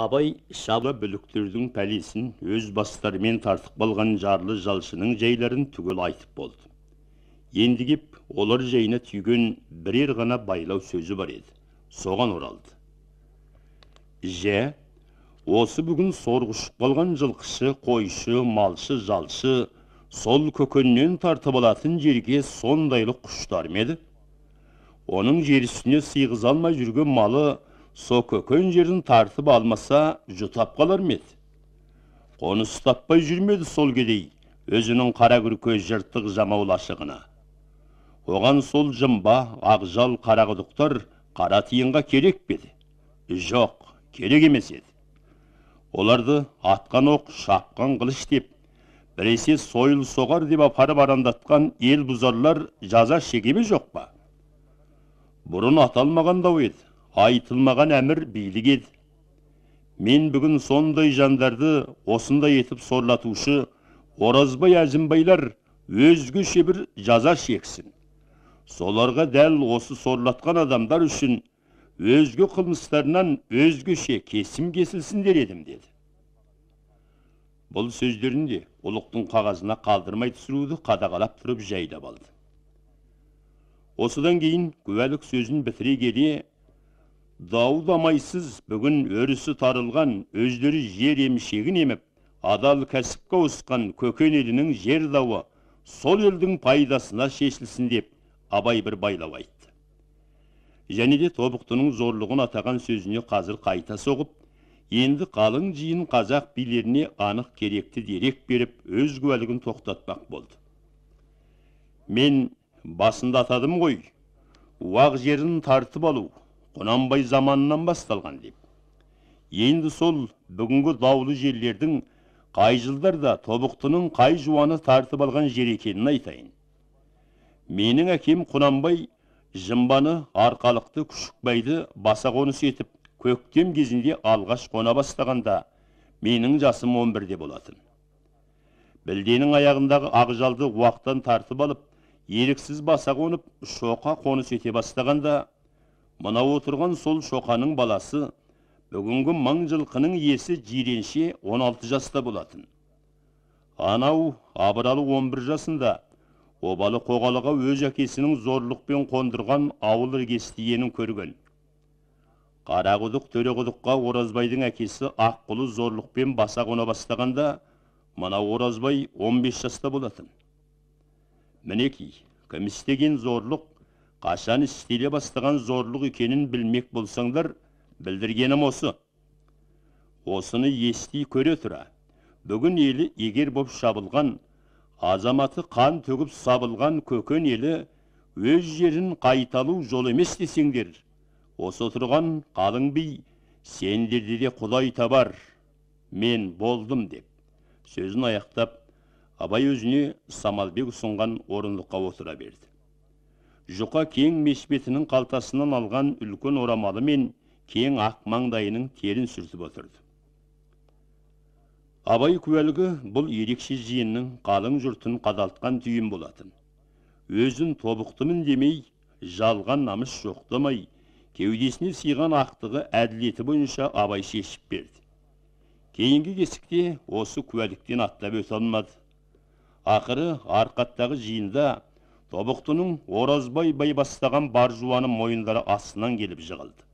абай шаба бүліктердің пәлесін өз бастарымен тартып қалған жарлы жалшының жайларын түгел айтып болды енді кеп олар жайына түйген бірер ғана байлау сөзі бар еді соған оралды жә осы бүгін сорғышып қалған жылқышы қойшы малшы жалшы сол көкөннен тартып алатын жерге сондайлық құштар ма еді оның жер үстіне сыйғыза алмай жүрген малы со көкен жерін тартып алмаса жұтап қалар ма еді таппай жүрмеді сол кедей өзінің қара күркө жыртық жамаул ашығына оған сол жымба ақжал қарақұдықтар қара тиынға керек пе еді жоқ керек емес еді оларды атқан оқ шапқан қылыш деп біресе сойыл соғар деп апарып арандатқан ел бұзарлар жаза шеге жоқ па бұрын аталмаған дау еді айтылмаған әмір билік еді мен бүгін сондай жандарды осындай етіп сорлатушы оразбай әзімбайлар өзгіше бір жаза шексін соларға дәл осы сорлатқан адамдар үшін Өзгі қылмыстарынан өзгіше кесім кесілсіндер едім деді бұл сөздерін де ұлықтың қағазына қалдырмай түсіруді қадағалап тұрып жайлап алды осыдан кейін куәлік сөзін бітіре келе даудамайсыз бүгін өрісі тарылған өздері жер емшегін еміп адал кәсіпке ауысқан көкен елінің жер дауы сол елдің пайдасына шешілсін деп абай бір байлау айтты және де тобықтының зорлығын атаған сөзіне қазір қайта соғып енді қалың жиын қазақ билеріне анық керекті дерек беріп өз куәлігін тоқтатпақ болды мен басында атадым ғой уақ жерін тартып алу құнанбай заманынан басталған деп енді сол бүгінгі даулы жерлердің қай жылдарда тобықтының қай жуаны тартып алған жер екенін айтайын менің әкем құнанбай жымбаны арқалықты күшікбайды баса қоныс етіп көктем кезінде алғаш қона бастағанда менің жасым 11-де болатын білденің аяғындағы ақжалды уақтан тартып алып еріксіз баса қонып шоқа қоныс ете бастағанда мынау отырған сол шоқаның баласы бүгінгі мың жылқының иесі жиренше 16 жаста болатын анау абыралы 11 жасында обалы қоғалыға өз әкесінің зорлықпен қондырған ауыл іргестиенін көрген қарақұдық төреқұдыққа оразбайдың әкесі аққұлы зорлықпен баса қона бастағанда мына оразбай 15 жаста болатын мінекей кім істеген зорлық қашан істеле бастаған зорлық екенін білмек болсаңдар білдіргенім осы осыны ести көре тұра бүгін елі егер боп шабылған азаматы қан төгіп сабылған көкен елі өз жерін қайталу жол емес десеңдер осы тұрған қалың би сендерде де құдай табар мен болдым деп сөзін аяқтап абай өзіне самалбек ұсынған орындыққа отыра берді жұқа кең мешбетінің қалтасынан алған үлкен орамалы мен кең ақ маңдайының терін сүртіп отырды абай куәлігі бұл ерекше жиынның қалың жұртын қадалтқан түйін болатын өзін тобықтымын демей жалған намыс жоқтамай кеудесіне сыйған ақтығы әділеті бойынша абай шешіп берді кейінгі кесікте осы куәліктен аттап өте алмады ақыры арқаттағы жиында тобықтының оразбай бай бастаған бар жуаны мойындары астынан келіп жығылды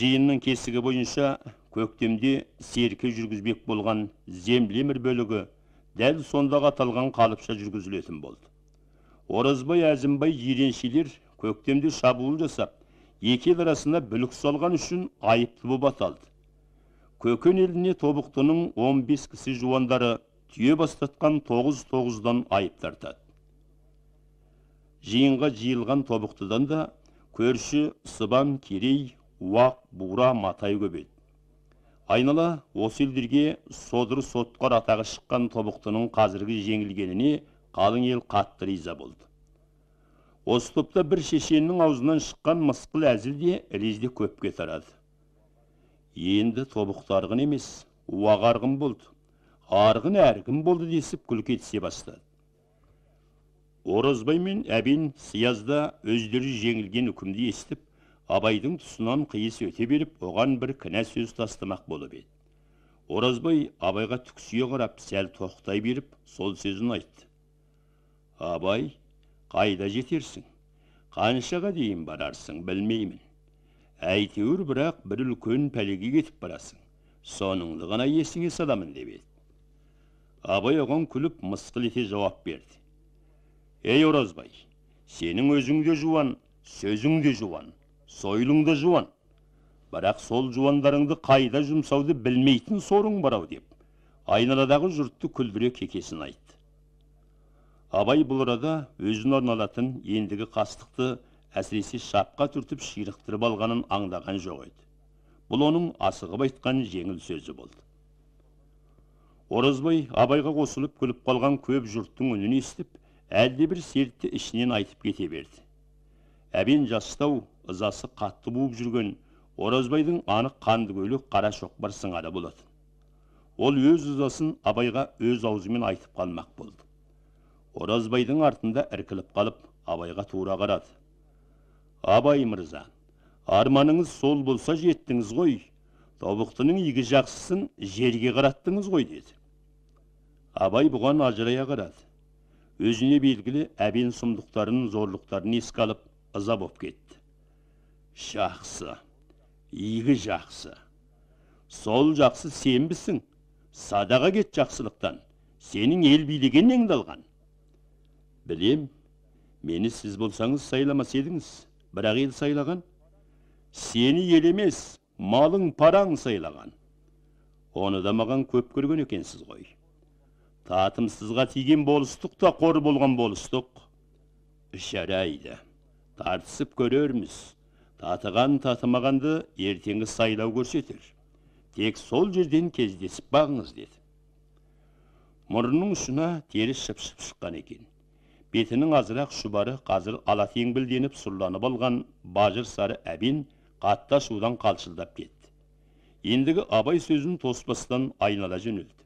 жиынның кесігі бойынша көктемде серке жүргізбек болған землемір бөлігі дәл сондағы аталған қалыпша жүргізілетін болды оразбай әзімбай жиреншелер көктемде шабуыл жасап екі ел арасына бүлік салған үшін айыпты болып аталды көкен еліне тобықтының 15 кісі жуандары түйе бастатқан 9-9-дан айып тартады жиынға жиылған тобықтыдан да көрші сыбан керей уақ бура матай көп еді айнала осы елдерге содыр сотқар атағы шыққан тобықтының қазіргі жеңілгеніне қалың ел қатты риза болды осы топта бір шешеннің аузынан шыққан мысқыл әзіл де лезде көпке тарады енді тобықты арғын емес уақ арғын болды арғын әргін болды десіп күлкі етісе бастады оразбай мен әбен сиязда өздері жеңілген үкімді естіп абайдың тұсынан қиыс өте беріп оған бір кінә сөз тастамақ болып еді оразбай абайға түксие қарап сәл тоқтай беріп сол сөзін айтты абай қайда жетерсің қаншаға дейін барарсың білмеймін әйтеуір бірақ бір үлкен пәлеге кетіп барасың соныңды ғана есіңе саламын деп еді абай оған күліп мысқыл ете жауап берді ей оразбай сенің өзің де жуан сөзің де жуан сойылың да жуан бірақ сол жуандарыңды қайда жұмсауды білмейтін сорың барау» деп айналадағы жұртты күлдіре кекесін айтты. абай бұл арада өзіне орналатын ендігі қастықты әсіресе шапқа түртіп ширықтырып алғанын аңдаған жоқ еді бұл оның асығып айтқан жеңіл сөзі болды оразбай абайға қосылып күліп қалған көп жұрттың үнін естіп бір сертті ішінен айтып кете берді әбен жастау ызасы қатты буып жүрген оразбайдың анық қанды көйлек қара шоқпар сыңары болатын ол өз ызасын абайға өз аузымен айтып қалмақ болды оразбайдың артында іркіліп қалып абайға тура қарады абай мырза арманыңыз сол болса жеттіңіз ғой тобықтының игі жақсысын жерге қараттыңыз ғой деді абай бұған ажырая қарады өзіне белгілі әбен сұмдықтарын зорлықтарын еске алып ыза боп кетті жақсы игі жақсы сол жақсы сенбісің садаға кет жақсылықтан сенің ел билеген алған білем мені сіз болсаңыз сайламас едіңіз бірақ ел сайлаған сені ел емес малың параң сайлаған оны да маған көп көрген екенсіз ғой татымсызға тиген болыстық та қор болған болыстық жарайды тартысып көрерміз татыған татымағанды ертеңгі сайлау көрсетер тек сол жерден кездесіп бағыңыз деді мұрнының ұшына тері шып шып шыққан екен бетінің азырақ шұбары қазір білденіп сұрланып алған бажыр сары әбен қатта ашудан қалшылдап кетті ендігі абай сөзін тоспастан айнала жөнелді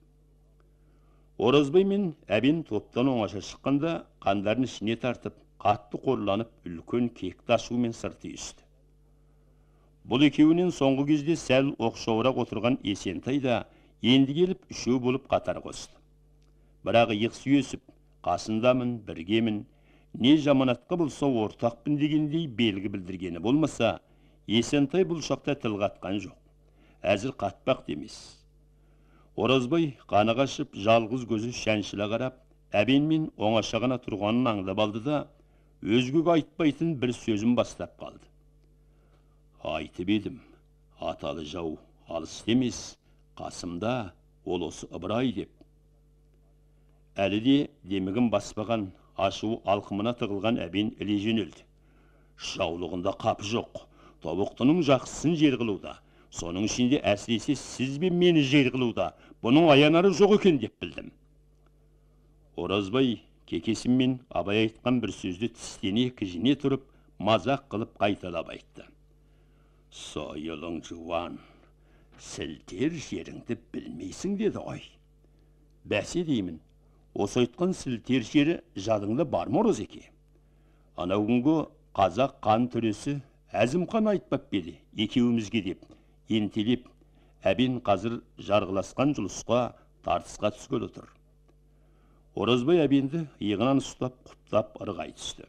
оразбай мен әбен топтан оңаша шыққанда қандарын ішіне тартып қатты қорланып үлкен кекті ашумен сыр түйісті бұл екеуінен соңғы кезде сәл оқшауырақ отырған есентай да енді келіп үшеу болып қатар қосты бірақ иық сүйесіп қасындамын біргемін не жаманатқа болса ортақпын дегендей белгі білдіргені болмаса есентай бұл шақта тіл жоқ әзір қатпақ демес Оразбай қаны қашып, жалғыз көзі шәншіле қарап, әбенмен оңашағына тұрғанын аңдап алды да, өзгеге айтпайтын бір сөзін бастап қалды. Айтып едім, аталы жау алыс емес, қасымда ол осы ыбырай деп. Әлі де демігін баспаған ашуы алқымына тығылған әбен іле жөнелді. Жаулығында қапы жоқ, тобықтының жақсысын жер қылуда соның ішінде әсіресе сіз бен мені жер қылуда бұның аянары жоқ екен деп білдім оразбай кекесім мен абай айтқан бір сөзді тістене кіжіне тұрып мазақ қылып қайталап айтты сойылың жуан сілтер жеріңді білмейсің деді ғой бәсе деймін осы айтқан сілтер жері жадыңда бар ма оразеке анау күнгі қазақ қан төресі әзімхан айтпап па еді деп ентелеп әбен қазір жарғыласқан жұлысқа тартысқа түскелі отыр оразбай әбенді иығынан ұстап құптап ырғай түсті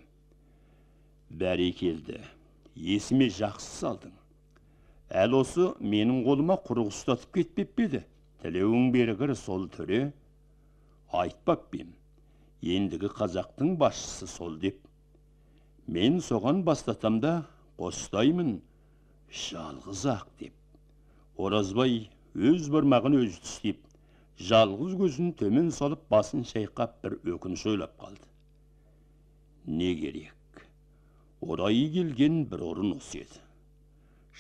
бәрекелді есіме жақсы салдың Әл осы менің қолыма құрық ұстатып кетпеп пе еді тілеуің бергір сол төре айтпап пем ендігі қазақтың басшысы сол деп мен соған бастатамда қостаймын жалғыз ақ деп оразбай өз бармағын өзі тістеп жалғыз көзін төмен салып басын шайқап бір өкініш ойлап қалды не керек орайы келген бір орын осы еді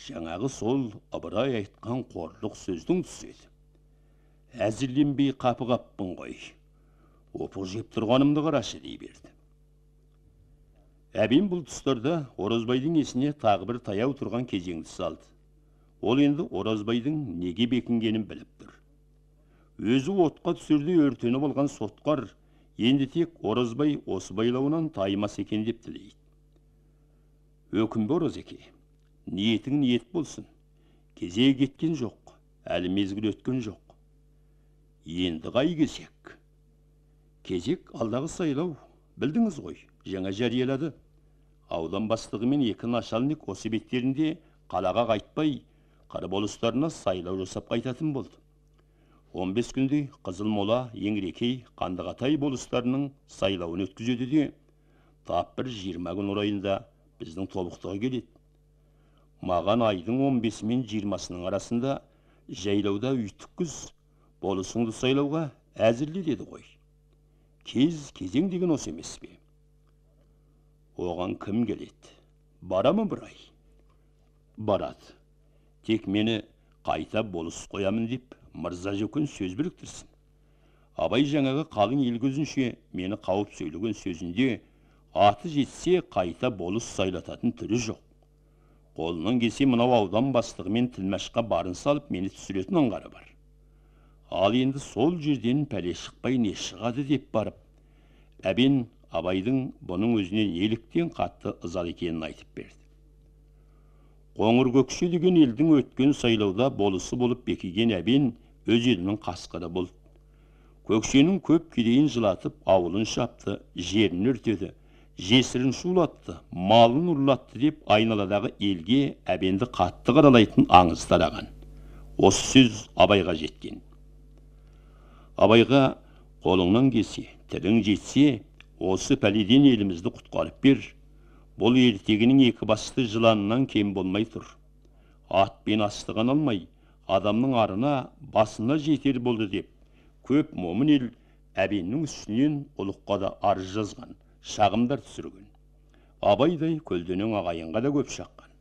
жаңағы сол ыбырай айтқан қорлық сөздің түсі еді әзірленбей қапы қаппын ғой опық жеп тұрғанымды қарашы дей берді әбен бұл тұстарда оразбайдың есіне тағы бір таяу тұрған кезеңді салды ол енді оразбайдың неге бекінгенін біліп тұр өзі отқа түсердей өртені алған сотқар енді тек оразбай осы байлауынан таймас екен деп тілейді өкінбе оразеке ниетің ниет болсын Кезе кеткен жоқ әлі мезгіл өткен жоқ енді қай кезек кезек алдағы сайлау білдіңіз ғой жаңа жариялады аудан бастығы мен екі начальник осы беттерінде қалаға қайтпай болыстарына сайлау жасап қайтатын болды 15 күндей мола еңірекей қандығатай болыстарының сайлауын өткізеді де тап бір жиырма күн орайында біздің тобықтыға келеді маған айдың 15 мен жиырмасының арасында жайлауда үйтіккүз болысыңды сайлауға әзірле деді ғой кез кезең деген осы емес пе оған кім келеді бара ма бір ай барады тек мені қайта болыс қоямын деп мырза жөкен сөз біріктірсін абай жаңағы қалың ел көзінше мені қауып сөйлеген сөзінде аты жетсе қайта болыс сайлататын түрі жоқ қолынан келсе мынау аудан бастығы мен тілмәшқа барын салып мені түсіретін аңғары бар ал енді сол жерден пәле шықпай не шығады деп барып әбен абайдың бұның өзіне неліктен қатты ызалы екенін айтып берді қоңыркөкше деген елдің өткен сайлауда болысы болып бекиген әбен өз елінің қасқыры болды көкшенің көп кедейін жылатып ауылын шапты жерін өртеді жесірін шулатты малын ұрлатты деп айналадағы елге әбенді қатты қаралайтын аңыз тараған осы сөз абайға жеткен абайға қолыңнан келсе тілің жетсе осы пәледен елімізді құтқарып бер бұл ертегінің екі басты жыланынан кем болмай тұр атпен астығын алмай адамның арына басына жетер болды деп көп момын ел әбеннің үстінен ұлыққа да арыз жазған шағымдар түсірген абайдай көлденең ағайынға да көп шаққан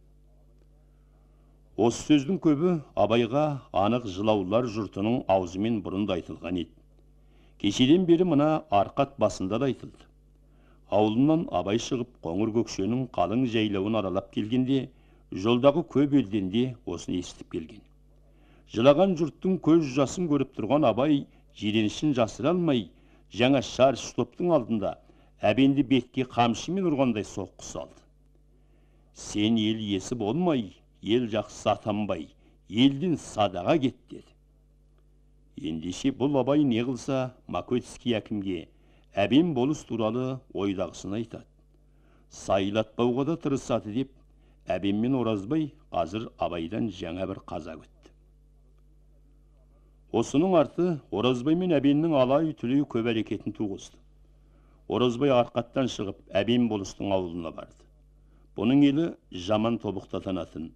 осы сөздің көбі абайға анық жылаулар жұртының аузымен бұрын да айтылған еді кешеден бері мына арқат басында да айтылды аулынан абай шығып қоңыр көкшенің қалың жайлауын аралап келгенде жолдағы көп елден де осыны естіп келген жылаған жұрттың көз жасын көріп тұрған абай жиренішін жасыра алмай жаңа шар топтың алдында әбенді бетке қамшымен ұрғандай соққы салды сен ел иесі болмай ел жақсы атанбай елден садаға кет деді ендеше бұл абай не қылса макотский әкімге әбен болыс туралы ойдағысын айтады сайлатпауға да тырысады деп әбен мен оразбай қазір абайдан жаңа бір қаза өтті осының арты оразбай мен әбеннің алай түлей көп әрекетін туғызды оразбай арқаттан шығып әбен болыстың ауылына барды бұның елі жаман тобықты атанатын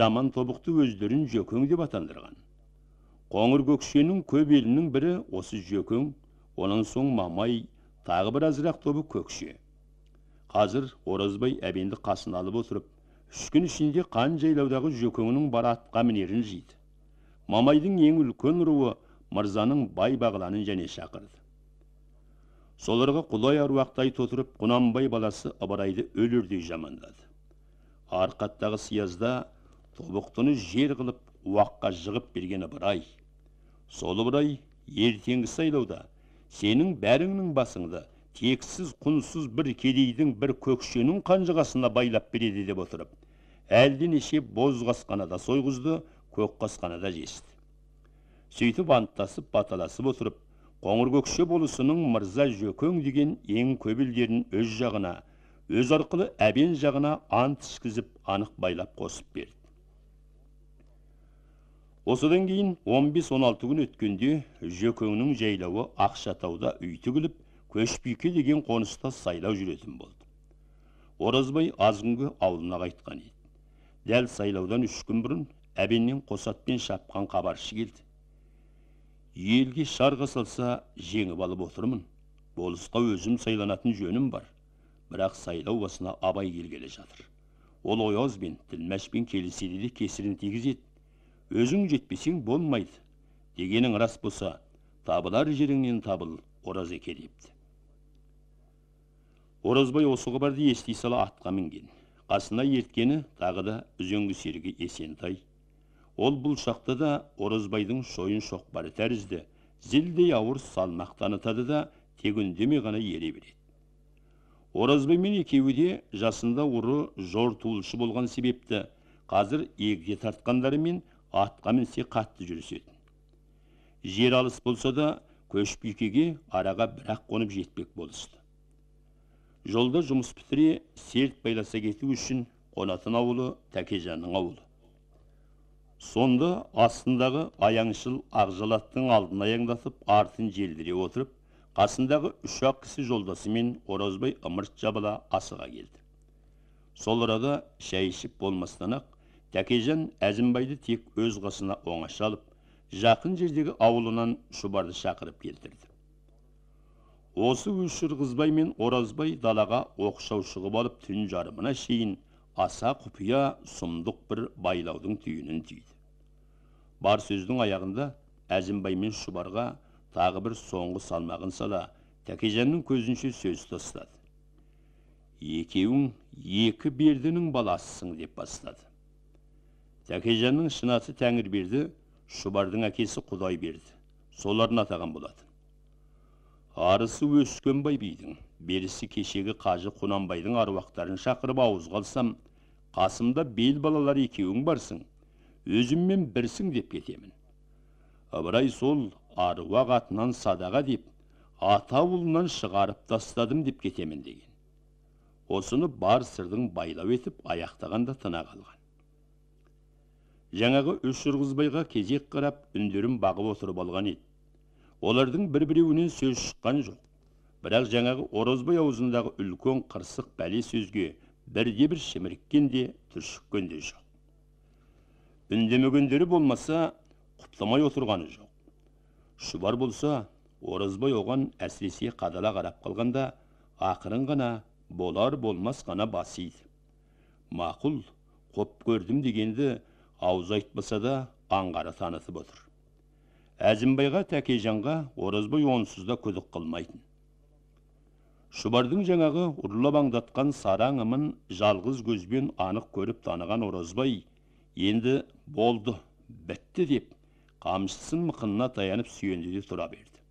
жаман тобықты өздерін жөкең деп атандырған қоңыр көкшенің көп елінің бірі осы жөкең онан соң мамай тағы бір азырақ тобы көкше қазір оразбай әбенді қасын алып отырып үш күн ішінде қан жайлаудағы жөкеңнің бар атқа мінерін жиды мамайдың ең үлкен руы мырзаның бай бағланын және шақырды соларға құдай аруақтай тотырып құнанбай баласы ыбырайды өлердей жамандады арқаттағы сиязда тобықтыны жер қылып уаққа жығып берген ыбырай сол ыбырай ертеңгі сайлауда сенің бәріңнің басыңды тексіз құнсыз бір кедейдің бір көкшенің қанжығасына байлап береді деп отырып әлденеше боз қасқаны да сойғызды көк қасқана да жесті сөйтіп анттасып баталасып отырып көкше болысының мырза жөкең деген ең көбілдерін өз жағына өз арқылы әбен жағына ант ішкізіп анық байлап қосып берді осыдан кейін 15-16 күн өткенде жөкеңнің жайлауы ақшатауда үй тігіліп көшбике деген қоныста сайлау жүретін болды оразбай азғынғы ауылына қайтқан еді дәл сайлаудан үш күн бұрын әбеннен қосатпен шапқан хабаршы келді елге шарға салса, жеңіп алып отырмын болысқа өзім сайланатын жөнім бар бірақ сайлау басына абай келгелі жатыр ол оязбен тілмәшпен келіседі де кесірін тигізеді өзің жетпесең болмайды дегенің рас болса табылар жеріңнен табыл оразеке депті оразбай осы хабарды ести сала атқа мінген қасына ерткені тағы да үзеңгі серігі есентай ол бұл шақта да оразбайдың шойын шоқпары тәрізді зілдей ауыр салмақ танытады да тек үндемей ғана ере береді оразбаймен екеуі де жасында ұры туылшы болған себепті қазір егде тартқандарымен атқа мінсе қатты жүріседі жер алыс болса да көшіп үйкеге араға бірақ қонып жетпек болысты жолда жұмыс бітіре серт байласа кету үшін қонатын ауылы тәкежанның ауылы сонда астындағы аяңшыл ақжалаттың алдын аяңдатып артын желдіре отырып қасындағы үш ақ кісі жолдасымен оразбай ымырт жабыла асыға келді сол арада шай ішіп болмастан ақ тәкежан әзімбайды тек өз қасына оңаша алып жақын жердегі ауылынан шұбарды шақырып келтірді осы өшірғызбай мен оразбай далаға оқшау шығып алып түн жарымына шейін аса құпия сұмдық бір байлаудың түйінін түйді бар сөздің аяғында әзімбай мен шұбарға тағы бір соңғы салмағын сала тәкежанның көзінше сөз тастады екеуің екі бердінің баласысың деп бастады тәкежанның шынасы берді, шұбардың әкесі берді. соларын атаған болатын арысы өскенбай бидің берісі кешегі қажы құнанбайдың аруақтарын шақырып ауызға алсам қасымда бел балалар екеуің барсың өзіммен бірсің деп кетемін ыбырай сол аруақ атынан садаға деп ата ұлынан шығарып тастадым деп кетемін деген осыны бар сырдың байлау етіп аяқтағанда тына қалған жаңағы үш ырғызбайға кезек қарап үндерін бағып отырып алған еді олардың бір біреуінен сөз шыққан жоқ бірақ жаңағы оразбай аузындағы үлкен қырсық пәле сөзге бірде бір шіміріккен де түршіккен де жоқ үндемегендері болмаса құптамай отырғаны жоқ шұбар болса оразбай оған әсіресе қадала қарап қалғанда ақырын ғана болар болмас қана бас иді мақұл қоп көрдім дегенді ауыз айтпаса да аңғара танытып отыр әзімбайға тәкежанға оразбай онсыз да күдік қылмайтын шұбардың жаңағы ұрлап аңдатқан сара жалғыз көзбен анық көріп таныған оразбай енді болды бітті деп қамшысын мықынына таянып сүйенді де тұра берді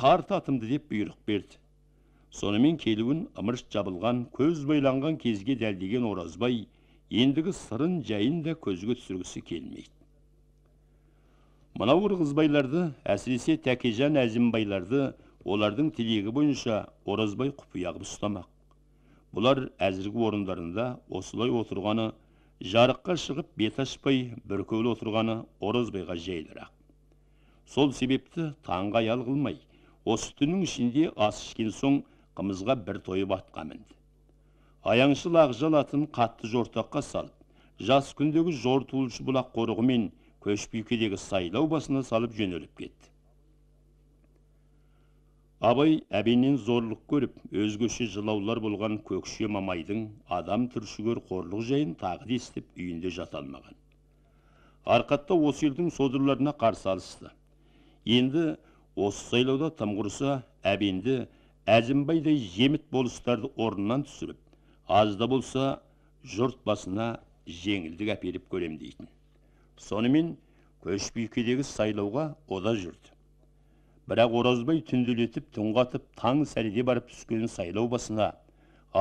тар атымды деп бұйрық берді сонымен келуін ымырт жабылған көз байланған кезге дәлдеген оразбай ендігі сырын жайын да көзге түсіргісі келмейді мынау ырғызбайларды әсіресе тәкежан әзімбайларды олардың тілегі бойынша оразбай құпия қылып ұстамақ бұлар әзіргі орындарында осылай отырғаны жарыққа шығып бет ашпай бүркеулі отырғаны оразбайға жайлырақ сол себепті таңға аял қылмай осы түннің ішінде ас ішкен соң қымызға бір тойып атқа мінді аяңшыл ақжал атын қатты жортаққа салып жас күндегі жортуылшы бұлақ қорығы мен көшбикедегі сайлау басына салып жөнеліп кетті абай әбеннен зорлық көріп өзгеше жылаулар болған көкше мамайдың адам түршігер қорлық жайын тағы да естіп үйінде жата алмаған арқатта осы елдің содырларына қарсы алысты енді осы сайлауда тым құрыса әбенді әзімбайдай жеміт болыстарды орнынан түсіріп аз болса жұрт басына жеңілдік әперіп көрем дейтін сонымен көшбикедегі сайлауға ода жүрді бірақ оразбай түнделетіп тұңғатып, таң сәріде барып түскен сайлау басына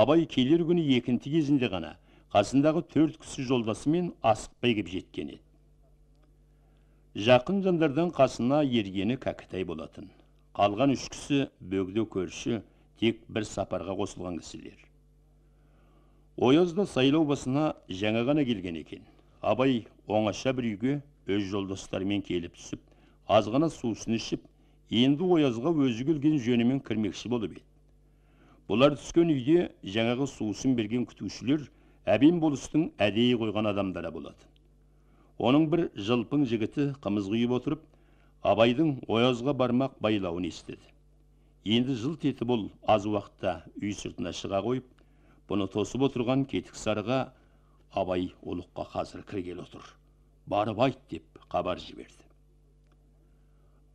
абай келер күні екінті кезінде ғана қасындағы төрт кісі жолдасымен асықпай кеп жеткен еді жақын жандардың қасына ергені кәкітай болатын қалған үш кісі бөгде көрші тек бір сапарға қосылған кісілер ояз сайлау басына жаңа ғана келген екен абай оңаша бір үйге өз жолдастарымен келіп түсіп азғана сусын ішіп енді оязға өзі келген жөнімен кірмекші болып еді бұлар түскен үйде жаңағы сусын берген күтушілер әбен болыстың әдейі қойған адамдары болады. оның бір жылпың жігіті қымыз құйып отырып абайдың оязға бармақ байлауын естіді енді жылт етіп ол аз уақытта үй сыртына шыға қойып бұны тосып отырған кетік сарыға абай ұлыққа қазір кіргелі отыр барып айт деп хабар жіберді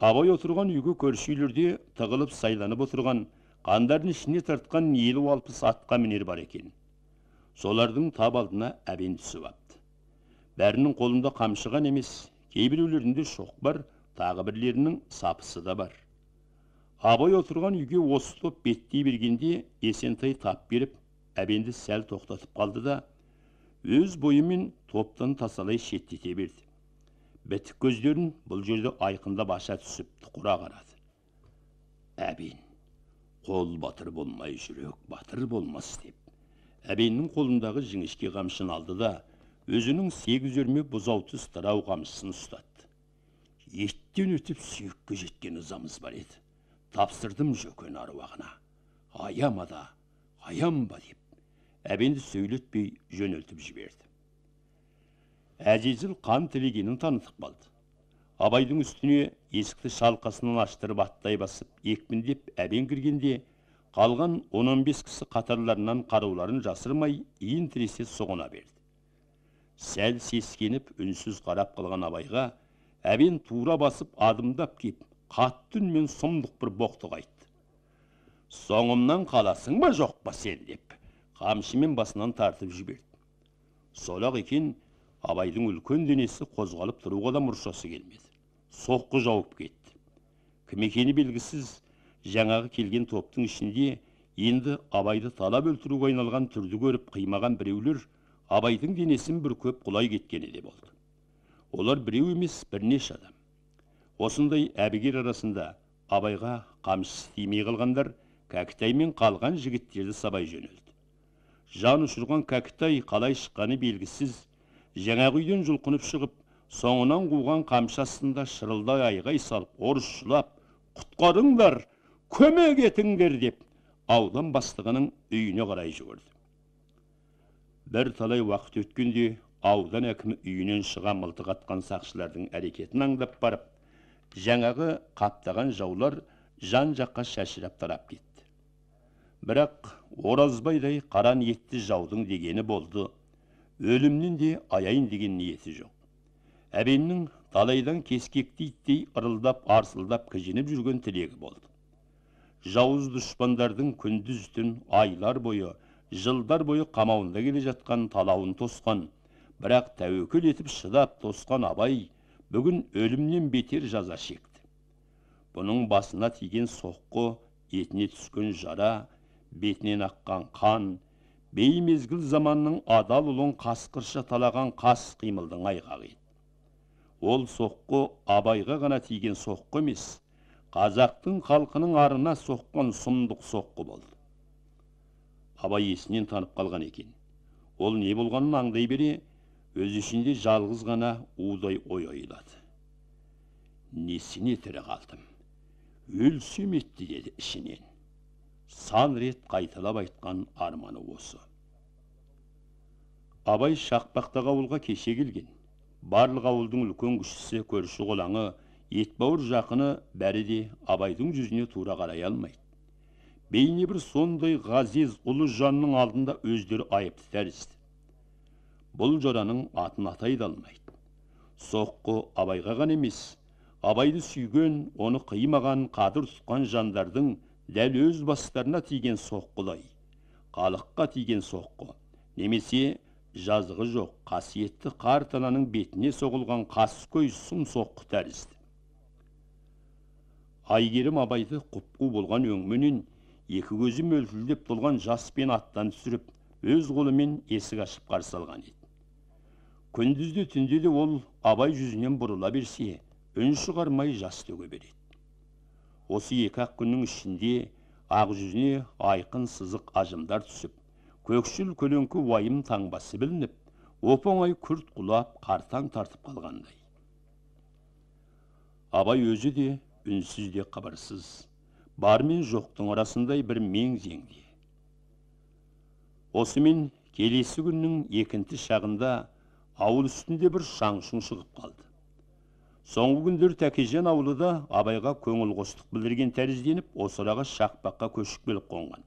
абай отырған үйге көрші үйлерде тығылып сайланып отырған Қандардың ішіне тартқан елу алпыс атқа мінер бар екен солардың тап алдына әбен түсіп апты бәрінің қолында қамшы емес кейбіреулерінде шоқпар тағы бірлерінің сапысы да бар абай отырған үйге осы топ беттей бергенде есентай тап беріп әбенді сәл тоқтатып қалды да өз бойымен топтан тасалай шеттете берді бітік көздерін бұл жерде айқында аша түсіп тұқыра қарады әбен қол батыр болмай жүрек батыр болмас деп әбеннің қолындағы жіңішке қамшын алды да өзінің сегіз өрме түс тырау қамшысын ұстатты еттен өтіп сүйекке жеткен ызамыз бар еді тапсырдым жөкен аруағына аяма да аянба деп әбенді сөйлетпей жөнелтіп жіберді Әзезіл қан тілегенін танытып қалды абайдың үстіне есікті шалқасынан аштырып аттай басып екпіндеп әбен кіргенде қалған 10-15 кісі қатарларынан қаруларын жасырмай иін тіресе соғына берді сәл сескеніп үнсіз қарап қалған абайға әбен тура басып адымдап кеп қатты үнмен сұмдық бір боқтық айтты соңымнан қаласың ба жоқ па сен деп қамшымен басынан тартып жіберді сол ақ екен абайдың үлкен денесі қозғалып тұруға да мұршасы келмеді соққы жауып кетті кім екені белгісіз жаңағы келген топтың ішінде енді абайды талап өлтіруге айналған түрді көріп қимаған біреулер абайдың денесін көп құлай кеткені де болды олар біреу емес бірнеше адам осындай әбігер арасында абайға қамшысы тимей қалғандар кәкітай мен қалған жігіттерді сабай жөнелді жан ұшырған кәкітай қалай шыққаны белгісіз жаңағы үйден жұлқынып шығып соңынан қуған қамшы астында шырылдай айғай салып орысшылап құтқарыңдар көмек етіңдер деп аудан бастығының үйіне қарай жүгірді бір талай уақыт өткенде аудан әкімі үйінен шыға мылтық атқан сақшылардың әрекетін аңдап барып жаңағы қаптаған жаулар жан жаққа шашырап тарап кетті бірақ оразбайдай қара ниетті жаудың дегені болды өлімнен де аяйын деген ниеті жоқ әбеннің талайдан кескекті иттей ырылдап арсылдап кіжініп жүрген тілегі болды жауыз дұшпандардың күндіз түн айлар бойы жылдар бойы қамауында келе жатқан талауын тосқан бірақ тәуекел етіп шыдап тосқан абай бүгін өлімнен бетер жаза шекті бұның басына тиген соққы етіне түскен жара бетінен аққан қан беймезгіл заманның адал ұлын қасқырша талаған қас қимылдың айғағы еді ол соққы абайға ғана тиген соққы емес қазақтың халқының арына соққан сұмдық соққы болды абай есінен танып қалған екен ол не болғанын аңдай бере өз ішінде жалғыз ғана удай ой ойлады несіне тірі қалдым өлсем етті деді ішінен сан рет қайталап айтқан арманы осы абай шақпақтағы ауылға кеше келген барлық ауылдың үлкен кішісі көрші қолаңы етбауыр жақыны бәрі де абайдың жүзіне тура қарай алмайды бейне бір сондай ғазиз ұлы жанның алдында өздері айыпты тәрізді бұл жораның атын атай да алмайды соққы абайға ғана емес абайды сүйген оны қимаған қадір тұтқан жандардың дәл өз бастарына тиген соққылай, қалыққа тиген соққы немесе жазығы жоқ қасиетті қар ананың бетіне соғылған қаскөй сұм соққы тәрізді Айгерім абайды құпқу болған өңменен екі көзі мөлтілдеп толған жаспен аттан түсіріп өз қолымен есік ашып қарсы алған еді күндіз де түнде ол абай жүзінен бұрыла берсе үн шығармай жас төге береді осы екі ақ күннің ішінде ақ жүзіне айқын сызық ажымдар түсіп көкшіл көлеңкі уайым таңбасы білініп оп оңай күрт құлап қартаң тартып қалғандай абай өзі де үнсіз де қыбырсыз бар мен жоқтың арасындай бір мең зеңде осымен келесі күннің екінші шағында ауыл үстінде бір шаң шығып қалды соңғы күндері тәкежен ауылы да абайға көңіл қостық білдірген тәрізденіп осы шақпаққа көшіп келіп қонған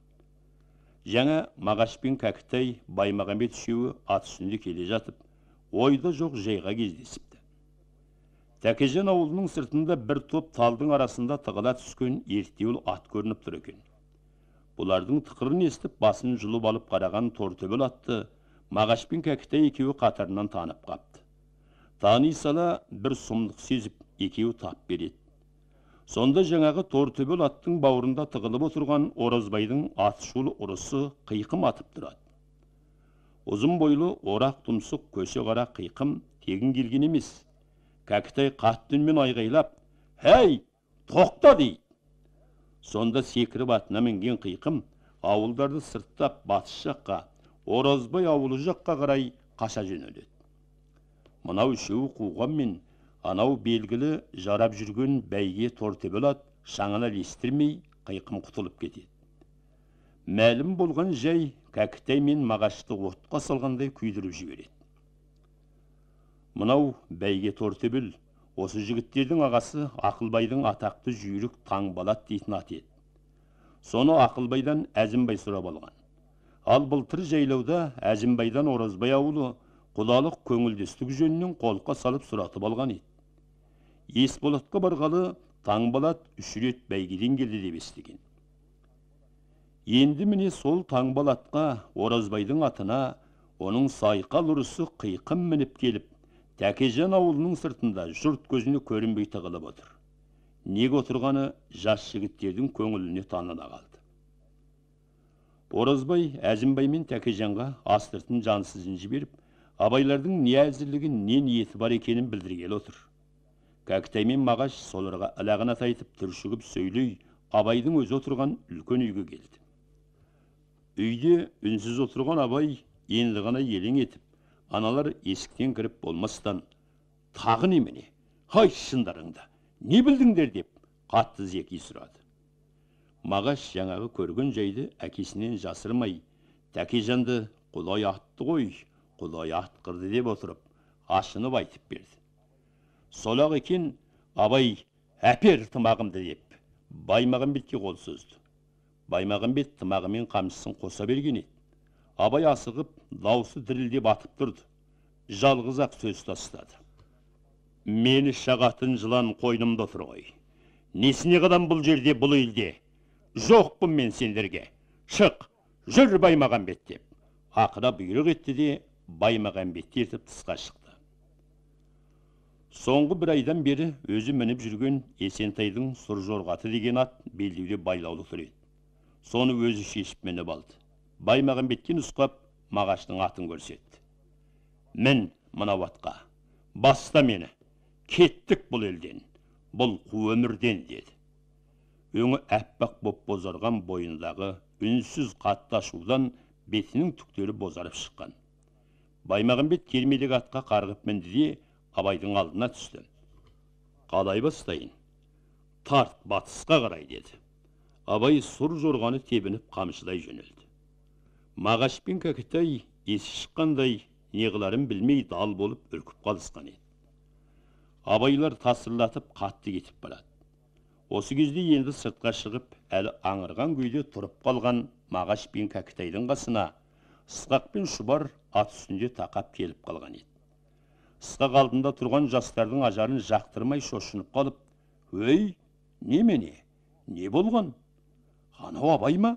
жаңа мағаш пен кәкітай баймағамбет үшеуі ат үстінде келе жатып ойда жоқ жайға кездесіпті Тәкежен ауылының сыртында бір топ талдың арасында тығыла түскен ертеуіл ат көрініп тұр екен бұлардың тықырын естіп басын жұлып алып қараған тортөбел атты мағаш пен кәкітай екеуі қатарынан танып қапты тани сала бір сұмдық сезіп екеуі тап береді сонда жаңағы тортөбел аттың бауырында тығылып отырған оразбайдың атышулы ұрысы қиқым атып тұрады ұзын бойлы орақ тұмсық көсе қара қиқым тегін келген емес кәкітай қатты үнмен айғайлап әй тоқта дейді сонда секіріп атына мінген қиқым ауылдарды сырттап батыс жаққа оразбай ауылы жаққа қарай қаша жөнеледі мынау үшеуі қуғанмен анау белгілі жарап жүрген бәйге торты ат шаңына ілестірмей қиқым құтылып кетеді мәлім болған жай кәкітай мен мағашты отқа салғандай күйдіріп жібереді мынау бәйге тортөбел осы жігіттердің ағасы ақылбайдың атақты жүйрік таңбалат дейтін аты еді соны ақылбайдан әзімбай сұрап алған ал былтыр жайлауда әзімбайдан оразбай ауылы құдалық көңілдестік жөнінен қолқа салып сұратып алған еді есболатқа барғалы таңбалат үш рет бәйгеден келді деп естіген енді міне сол таңбалатқа оразбайдың атына оның сайқал ұрысы қиқым мініп келіп тәкежан ауылының сыртында жұрт көзіне көрінбей тығылып отыр неге отырғаны жас жігіттердің көңіліне таныла қалды оразбай әзімбай мен тәкежанға астыртын жансызын жіберіп абайлардың не әзірлігін, не ниеті бар екенін білдіргелі отыр кәкітай мен мағаш соларға ілағанат айтып түршігіп сөйлей абайдың өзі отырған үлкен үйге келді үйде үнсіз отырған абай енді ғана елең етіп аналар есіктен кіріп болмастан тағы немене хай шындарыңды не білдіңдер деп қатты зеки сұрады мағаш жаңағы көрген жайды әкесінен жасырмай тәкежанды құдай атты ғой Құлай атқырды деп отырып ашынып айтып берді сол екен абай әпер тымағымды деп баймағамбетке қол созды баймағамбет тымағы қамшысын қоса берген еді абай асығып даусы дірілдеп атып тұрды жалғыз ақ сөз тастады мені шағатын жылан қойнымда отыр ғой несіне қадам бұл жерде бұл елде жоқпын мен сендерге шық жүр баймағамбет деп ақыда бұйрық етті де баймағамбетті ертіп тысқа шықты соңғы бір айдан бері өзі мініп жүрген есентайдың сұр жорғаты деген ат белдеуде байлаулы тұр соны өзі шешіп балды. алды баймағамбетке нұсқап мағаштың атын көрсетті мін мынау баста мені кеттік бұл елден бұл қу өмірден деді өңі әппақ боп бозарған бойындағы үнсіз қатташудан бетінің түктері бозарып шыққан баймағамбет кермедегі атқа қарғып мінді де абайдың алдына түсті қалай бастайын тарт батысқа қарай деді абай сұр жорғаны тебініп қамшылай жөнелді мағаш пен кәкітай есі шыққандай неғыларын білмей дал болып үркіп қалысқан еді абайлар тасырлатып қатты кетіп барады осы кезде енді сыртқа шығып әлі аңырған күйде тұрып қалған мағаш пен кәкітайдың қасына ысқақ пен шұбар ат үстінде тақап келіп қалған еді ысқақ алдында тұрған жастардың ажарын жақтырмай шошынып қалып өй немене не болған анау абай ма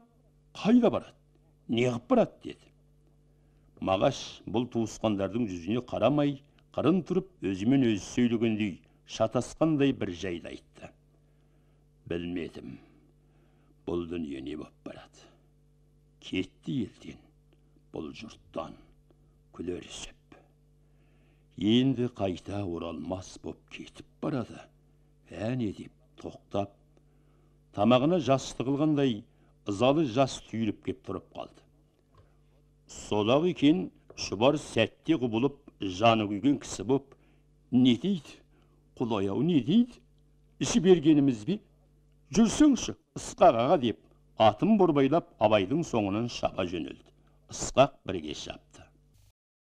қайда барады ғып барады деді мағаш бұл туысқандардың жүзіне қарамай қырын тұрып өзімен өзі сөйлегендей шатасқандай бір жайды айтты білмедім бұл дүние не боп барады кетті елден бұл жұрттан күлер енді қайта оралмас боп кетіп барады әне деп тоқтап тамағына жас тығылғандай ызалы жас түйіліп кеп тұрып қалды Солақ екен шұбар сәтте құбылып жаны күйген кісі боп не дейді құдай ау не дейді жібергеніміз бе жүрсеңші ысқақ аға деп атын борбайлап абайдың соңынан шаба жөнелді ысқақ біргешап